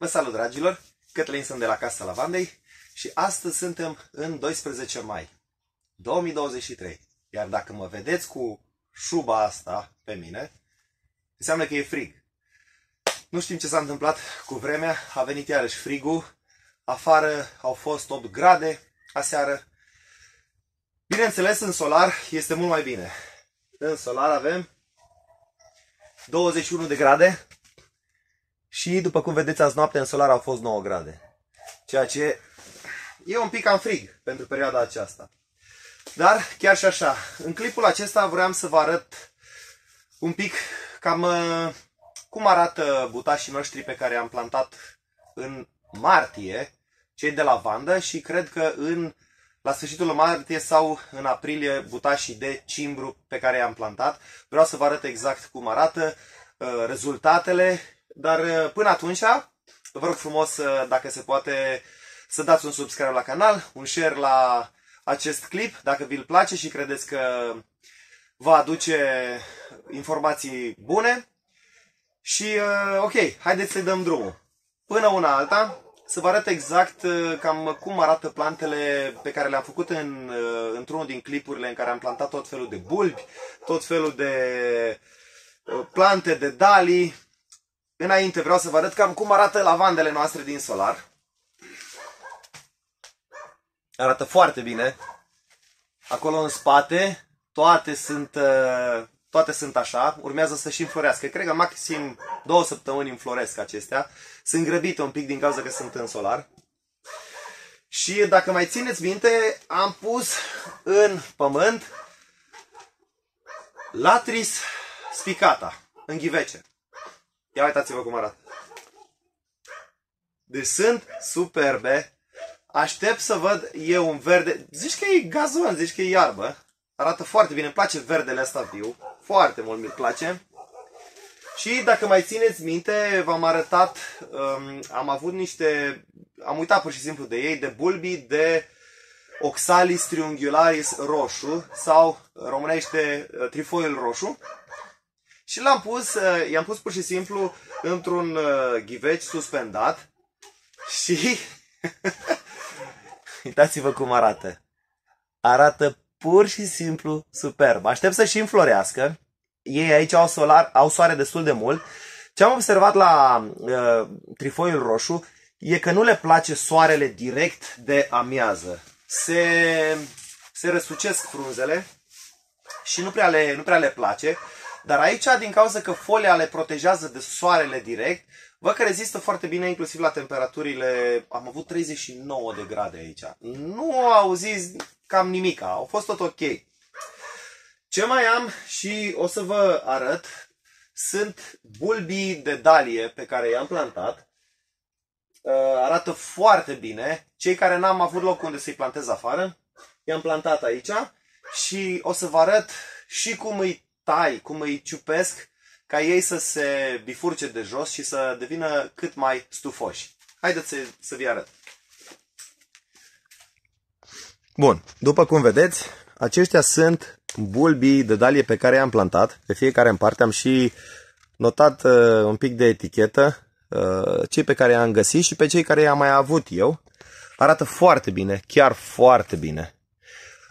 Vă salut, dragilor! Cătălin sunt de la Casa Lavandei și astăzi suntem în 12 mai 2023. Iar dacă mă vedeți cu șuba asta pe mine, înseamnă că e frig. Nu știm ce s-a întâmplat cu vremea, a venit iarăși frigul, afară au fost 8 grade aseară. Bineînțeles, în solar este mult mai bine. În solar avem 21 de grade, și după cum vedeți, azi noapte în solar au fost 9 grade. Ceea ce e un pic am frig pentru perioada aceasta. Dar chiar și așa, în clipul acesta vreau să vă arăt un pic cam uh, cum arată butașii noștri pe care am plantat în martie, cei de lavandă și cred că în la sfârșitul martie sau în aprilie butașii de cimbru pe care i-am plantat. Vreau să vă arăt exact cum arată uh, rezultatele dar uh, până atunci, vă rog frumos, uh, dacă se poate, să dați un subscribe la canal, un share la acest clip, dacă vi-l place și credeți că va aduce informații bune. Și, uh, ok, haideți să-i dăm drumul. Până una alta, să vă arăt exact cam cum arată plantele pe care le-am făcut în, într-unul din clipurile în care am plantat tot felul de bulbi, tot felul de plante, de dalii, Înainte vreau să vă arăt cam cum arată lavandele noastre din solar. Arată foarte bine. Acolo în spate, toate sunt, uh, toate sunt așa. Urmează să și înflorească. Cred că maxim două săptămâni înfloresc acestea. Sunt grăbite un pic din cauza că sunt în solar. Și dacă mai țineți minte, am pus în pământ Latris spicata, în ghivece. Ia uitați-vă cum arată. Deci sunt superbe. Aștept să văd eu un verde. Zici că e gazon, zici că e iarbă. Arată foarte bine. Îmi place verdele asta viu. Foarte mult mi-l place. Și dacă mai țineți minte, v-am arătat, um, am avut niște, am uitat pur și simplu de ei, de bulbii de Oxalis triunghiularis roșu sau românește uh, trifoil roșu. Și l-am pus, uh, i-am pus pur și simplu într-un uh, ghiveci suspendat și uitați-vă cum arată. Arată pur și simplu superb. Aștept să și înflorească. Ei aici au, solar, au soare destul de mult. Ce am observat la uh, trifoiul roșu e că nu le place soarele direct de amiază. Se, se răsucesc frunzele și nu prea le, nu prea le place. Dar aici, din cauza că folia le protejează de soarele direct, văd că rezistă foarte bine inclusiv la temperaturile... Am avut 39 de grade aici. Nu auziți cam nimica. Au fost tot ok. Ce mai am și o să vă arăt sunt bulbii de dalie pe care i-am plantat. Uh, arată foarte bine. Cei care n-am avut loc unde să-i plantez afară, i-am plantat aici și o să vă arăt și cum îi tai, cum îi ciupesc ca ei să se bifurce de jos și să devină cât mai stufoși. Haideți să, vi arăt. Bun, după cum vedeți, aceștia sunt bulbii de dalie pe care i-am plantat. Pe fiecare în parte am și notat uh, un pic de etichetă, uh, cei pe care i-am găsit și pe cei care i-am mai avut eu. Arată foarte bine, chiar foarte bine.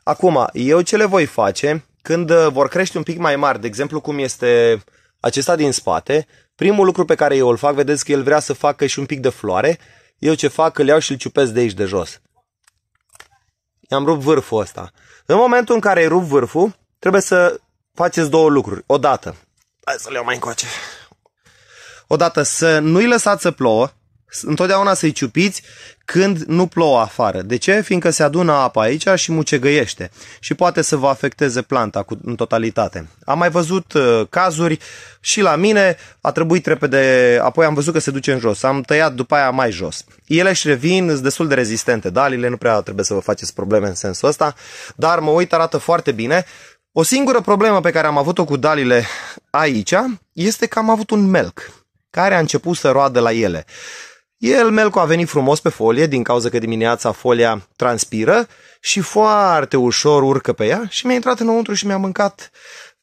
Acum, eu ce le voi face când uh, vor crește un pic mai mari, de exemplu cum este acesta din spate, primul lucru pe care eu îl fac, vedeți că el vrea să facă și un pic de floare, eu ce fac, îl iau și îl ciupesc de aici de jos. I-am rupt vârful ăsta. În momentul în care ai rup vârful, trebuie să faceți două lucruri. Odată, hai să le iau mai încoace. Odată să nu-i lăsați să plouă, întotdeauna să-i ciupiți când nu plouă afară. De ce? Fiindcă se adună apa aici și mucegăiește și poate să vă afecteze planta cu, în totalitate. Am mai văzut uh, cazuri și la mine, a trebuit repede, apoi am văzut că se duce în jos, am tăiat după aia mai jos. Ele își revin, sunt destul de rezistente, dalile, nu prea trebuie să vă faceți probleme în sensul ăsta, dar mă uit, arată foarte bine. O singură problemă pe care am avut-o cu dalile aici este că am avut un melc care a început să roadă la ele. El, melco, a venit frumos pe folie din cauza că dimineața folia transpiră și foarte ușor urcă pe ea și mi-a intrat înăuntru și mi-a mâncat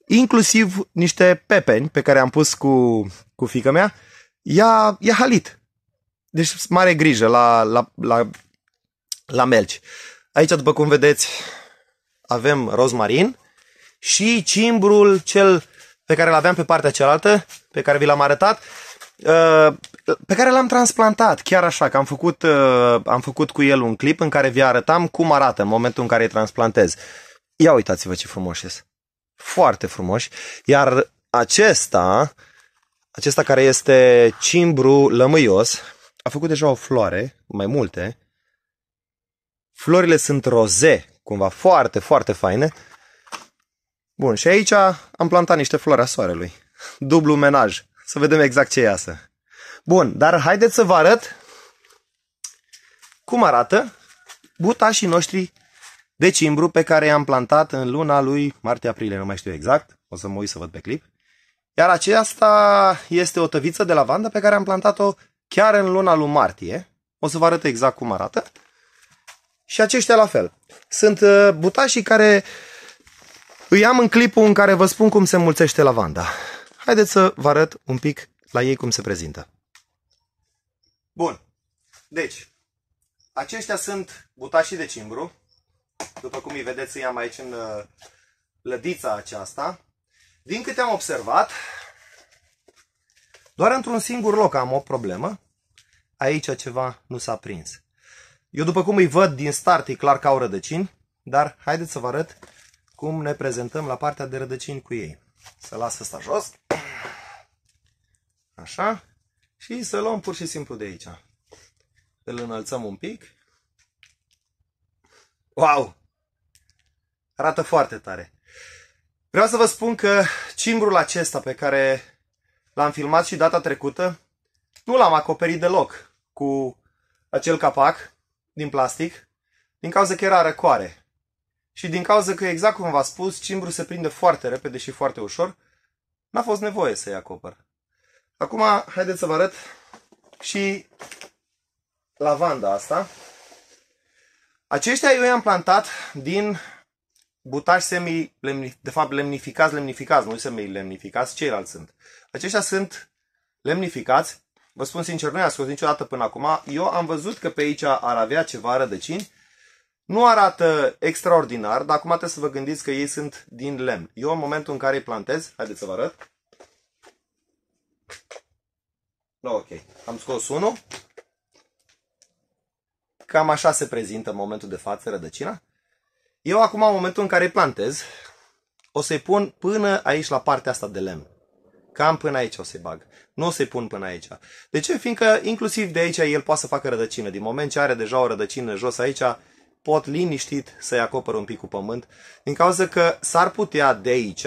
inclusiv niște pepeni pe care am pus cu, cu fica mea. Ea, e halit. Deci mare grijă la, la, la, la melci. Aici, după cum vedeți, avem rozmarin și cimbrul cel pe care îl aveam pe partea cealaltă, pe care vi l-am arătat, Uh, pe care l-am transplantat, chiar așa, că am făcut, uh, am făcut cu el un clip în care vi arătam cum arată în momentul în care îi transplantez. Ia uitați-vă ce frumoși este. Foarte frumoși. Iar acesta, acesta care este cimbru lămâios, a făcut deja o floare, mai multe. Florile sunt roze, cumva foarte, foarte faine. Bun, și aici am plantat niște flori a soarelui. Dublu menaj. Să vedem exact ce iasă. Bun, dar haideți să vă arăt cum arată butașii noștri de cimbru pe care i-am plantat în luna lui martie-aprilie, nu mai știu exact, o să mă uit să văd pe clip. Iar aceasta este o tăviță de lavandă pe care am plantat-o chiar în luna lui martie. O să vă arăt exact cum arată. Și aceștia la fel. Sunt uh, butașii care îi am în clipul în care vă spun cum se mulțește lavanda. Haideți să vă arăt un pic la ei cum se prezintă. Bun. Deci, aceștia sunt butașii de cimbru. După cum îi vedeți, îi am aici în uh, lădița aceasta. Din câte am observat, doar într-un singur loc am o problemă. Aici ceva nu s-a prins. Eu după cum îi văd din start, e clar că au rădăcini, dar haideți să vă arăt cum ne prezentăm la partea de rădăcini cu ei. Să las asta jos. Așa. Și să luăm pur și simplu de aici. Îl înălțăm un pic. Wow! Arată foarte tare. Vreau să vă spun că cimbrul acesta pe care l-am filmat și data trecută, nu l-am acoperit deloc cu acel capac din plastic, din cauza că era răcoare și din cauza că, exact cum v-a spus, cimbru se prinde foarte repede și foarte ușor, n-a fost nevoie să-i acopăr. Acum, haideți să vă arăt și lavanda asta. Aceștia eu i-am plantat din butași semi de fapt lemnificați, lemnificați, nu semi lemnificați, ceilalți sunt. Aceștia sunt lemnificați, vă spun sincer, nu i-am scos niciodată până acum. Eu am văzut că pe aici ar avea ceva rădăcini nu arată extraordinar, dar acum trebuie să vă gândiți că ei sunt din lemn. Eu în momentul în care îi plantez, haideți să vă arăt. No, ok, am scos unul. Cam așa se prezintă în momentul de față rădăcina. Eu acum, în momentul în care îi plantez, o să-i pun până aici la partea asta de lemn. Cam până aici o să-i bag. Nu o să-i pun până aici. De ce? Fiindcă inclusiv de aici el poate să facă rădăcină. Din moment ce are deja o rădăcină jos aici, pot liniștit să-i acopăr un pic cu pământ, din cauza că s-ar putea de aici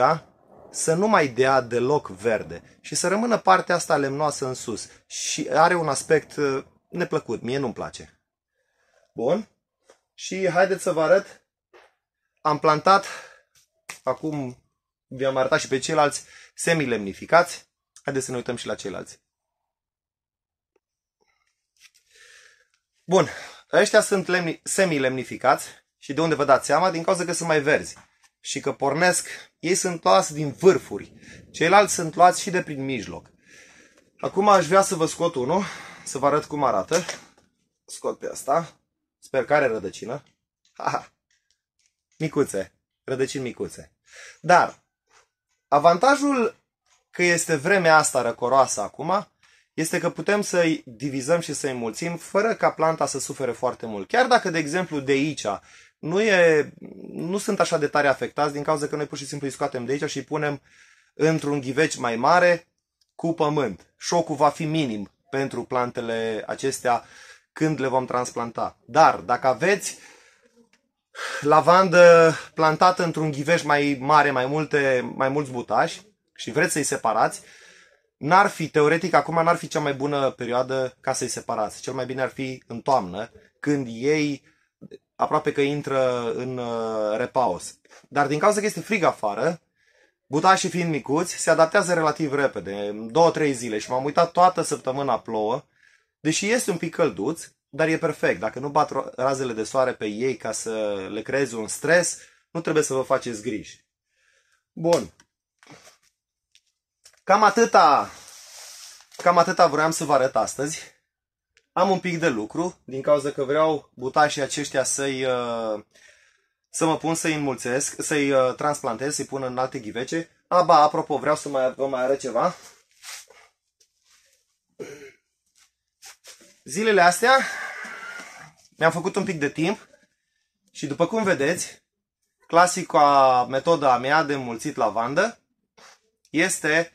să nu mai dea deloc verde și să rămână partea asta lemnoasă în sus și are un aspect uh, neplăcut, mie nu-mi place. Bun, și haideți să vă arăt, am plantat, acum vi-am arătat și pe ceilalți, semilemnificați, haideți să ne uităm și la ceilalți. Bun, dar ăștia sunt lemni, semi-lemnificați și de unde vă dați seama? Din cauza că sunt mai verzi și că pornesc, ei sunt luați din vârfuri, ceilalți sunt luați și de prin mijloc. Acum aș vrea să vă scot unul, să vă arăt cum arată. Scot pe asta. Sper că are rădăcină. Ha, ha. Micuțe. Rădăcini micuțe. Dar, avantajul că este vremea asta răcoroasă acum, este că putem să-i divizăm și să-i mulțim fără ca planta să sufere foarte mult. Chiar dacă, de exemplu, de aici nu, e, nu sunt așa de tare afectați din cauza că noi pur și simplu îi scoatem de aici și îi punem într-un ghiveci mai mare cu pământ. Șocul va fi minim pentru plantele acestea când le vom transplanta. Dar dacă aveți lavandă plantată într-un ghiveș mai mare, mai, multe, mai mulți butași și vreți să-i separați, N-ar fi, teoretic, acum n-ar fi cea mai bună perioadă ca să-i separați. Cel mai bine ar fi în toamnă, când ei aproape că intră în uh, repaus. Dar din cauza că este frig afară, butașii fiind micuți, se adaptează relativ repede, 2-3 zile și m-am uitat toată săptămâna plouă, deși este un pic călduț, dar e perfect. Dacă nu bat razele de soare pe ei ca să le creeze un stres, nu trebuie să vă faceți griji. Bun, Cam atâta, cam atâta vreau să vă arăt astăzi. Am un pic de lucru, din cauza că vreau butașii aceștia să uh, să mă pun să-i înmulțesc, să-i uh, transplantez, să-i pun în alte ghivece. Aba, apropo, vreau să mai, vă mai arăt ceva. Zilele astea mi-am făcut un pic de timp și după cum vedeți, clasica metoda mea de mulțit lavandă este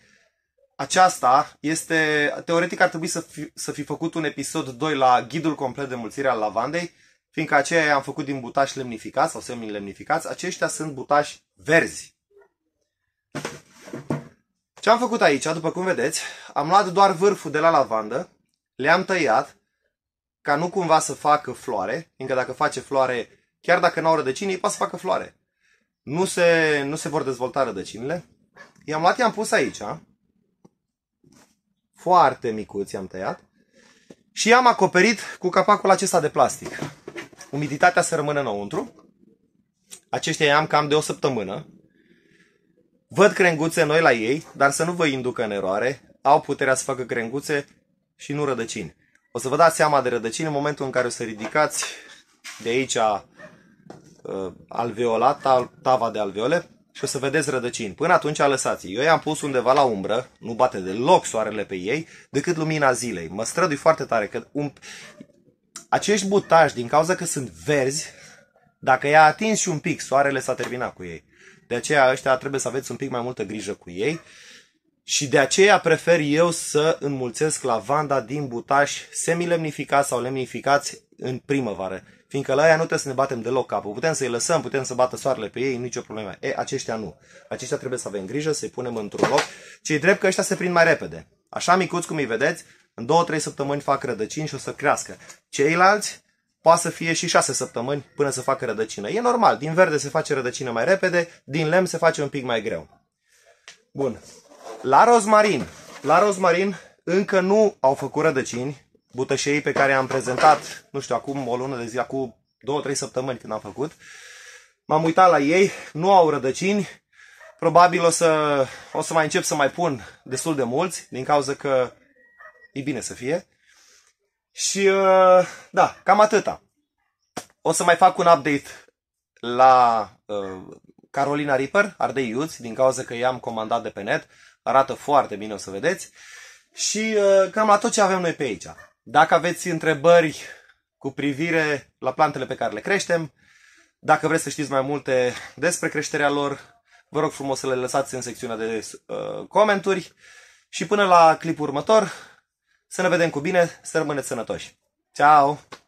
aceasta este, teoretic ar trebui să fi, să fi făcut un episod 2 la ghidul complet de mulțire al lavandei, fiindcă aceia am făcut din butași lemnificați sau semi-lemnificați, aceștia sunt butași verzi. Ce am făcut aici, după cum vedeți, am luat doar vârful de la lavandă, le-am tăiat ca nu cumva să facă floare, fiindcă dacă face floare, chiar dacă n-au rădăcini, ei poate să facă floare. Nu se, nu se vor dezvolta rădăcinile. I-am luat, i-am pus aici, foarte micuți am tăiat. Și i-am acoperit cu capacul acesta de plastic. Umiditatea să rămână înăuntru. Aceștia i-am cam de o săptămână. Văd crenguțe noi la ei, dar să nu vă inducă în eroare. Au puterea să facă crenguțe și nu rădăcini. O să vă dați seama de rădăcini în momentul în care o să ridicați de aici uh, alveolata, tava de alveole, și o să vedeți rădăcini. Până atunci lăsați Eu i-am pus undeva la umbră, nu bate deloc soarele pe ei, decât lumina zilei. Mă strădui foarte tare că um... acești butași, din cauza că sunt verzi, dacă i-a atins și un pic, soarele s-a terminat cu ei. De aceea ăștia trebuie să aveți un pic mai multă grijă cu ei. Și de aceea prefer eu să înmulțesc lavanda din butași semilemnificați sau lemnificați în primăvară. Fiindcă la aia nu trebuie să ne batem deloc capul. Putem să-i lăsăm, putem să bată soarele pe ei, nicio problemă. E, aceștia nu. Aceștia trebuie să avem grijă, să-i punem într-un loc. Cei drept că ăștia se prind mai repede. Așa micuți cum îi vedeți, în 2-3 săptămâni fac rădăcini și o să crească. Ceilalți poate să fie și 6 săptămâni până să facă rădăcină. E normal, din verde se face rădăcină mai repede, din lemn se face un pic mai greu. Bun. La rozmarin. La rozmarin încă nu au făcut rădăcini, butășei pe care am prezentat, nu știu, acum o lună de zi, acum două, trei săptămâni când am făcut. M-am uitat la ei, nu au rădăcini, probabil o să, o să mai încep să mai pun destul de mulți, din cauza că e bine să fie. Și uh, da, cam atâta. O să mai fac un update la uh, Carolina Reaper, Ardei Iuți, din cauza că i-am comandat de pe net. Arată foarte bine, o să vedeți. Și uh, cam la tot ce avem noi pe aici. Dacă aveți întrebări cu privire la plantele pe care le creștem, dacă vreți să știți mai multe despre creșterea lor, vă rog frumos să le lăsați în secțiunea de uh, comentarii. și până la clipul următor, să ne vedem cu bine, să rămâneți sănătoși. Ciao!